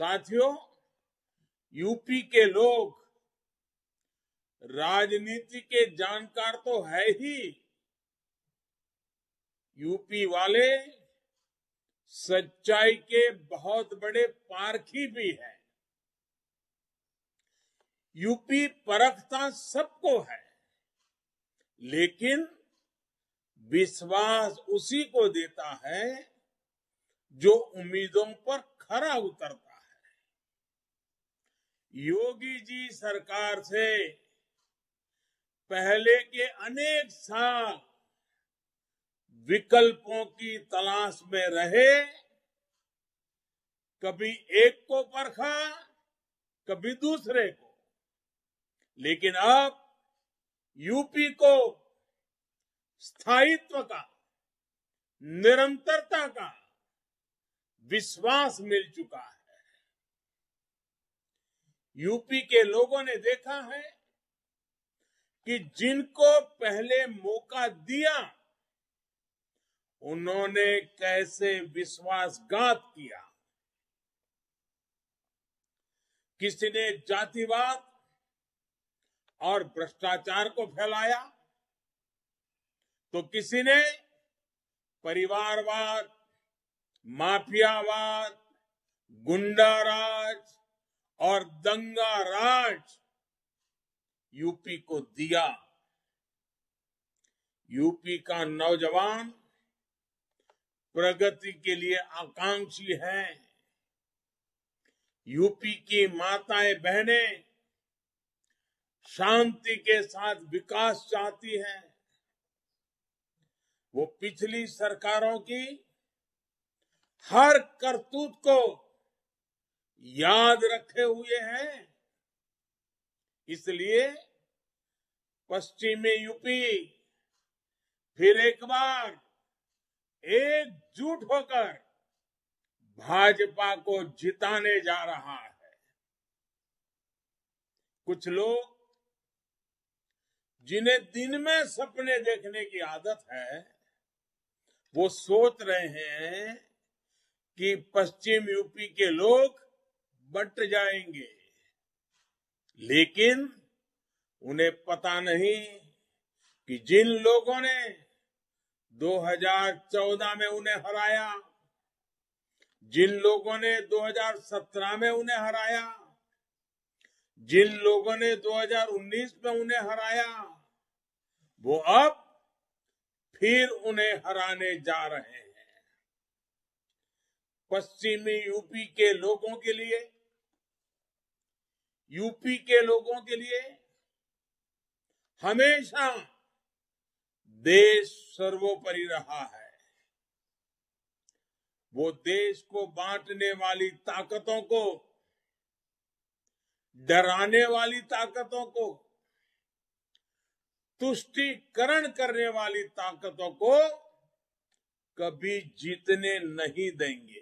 साथियों यूपी के लोग राजनीति के जानकार तो है ही यूपी वाले सच्चाई के बहुत बड़े पारखी भी हैं यूपी परखता सबको है लेकिन विश्वास उसी को देता है जो उम्मीदों पर खरा उतरता योगी जी सरकार से पहले के अनेक साल विकल्पों की तलाश में रहे कभी एक को परखा कभी दूसरे को लेकिन अब यूपी को स्थायित्व का निरंतरता का विश्वास मिल चुका है यूपी के लोगों ने देखा है कि जिनको पहले मौका दिया उन्होंने कैसे विश्वासघात किया किसी ने जातिवाद और भ्रष्टाचार को फैलाया तो किसी ने परिवारवाद माफियावाद गुंडाराज और दंगा राज यूपी को दिया यूपी का नौजवान प्रगति के लिए आकांक्षी है यूपी की माताएं बहने शांति के साथ विकास चाहती हैं वो पिछली सरकारों की हर करतूत को याद रखे हुए हैं इसलिए पश्चिमी यूपी फिर एक बार एकजुट होकर भाजपा को जिताने जा रहा है कुछ लोग जिन्हें दिन में सपने देखने की आदत है वो सोच रहे हैं कि पश्चिम यूपी के लोग बट जाएंगे लेकिन उन्हें पता नहीं कि जिन लोगों ने 2014 में उन्हें हराया जिन लोगों ने 2017 में उन्हें हराया जिन लोगों ने 2019 में उन्हें हराया वो अब फिर उन्हें हराने जा रहे हैं पश्चिमी यूपी के लोगों के लिए यूपी के लोगों के लिए हमेशा देश सर्वोपरि रहा है वो देश को बांटने वाली ताकतों को डराने वाली ताकतों को तुष्टिकरण करने वाली ताकतों को कभी जीतने नहीं देंगे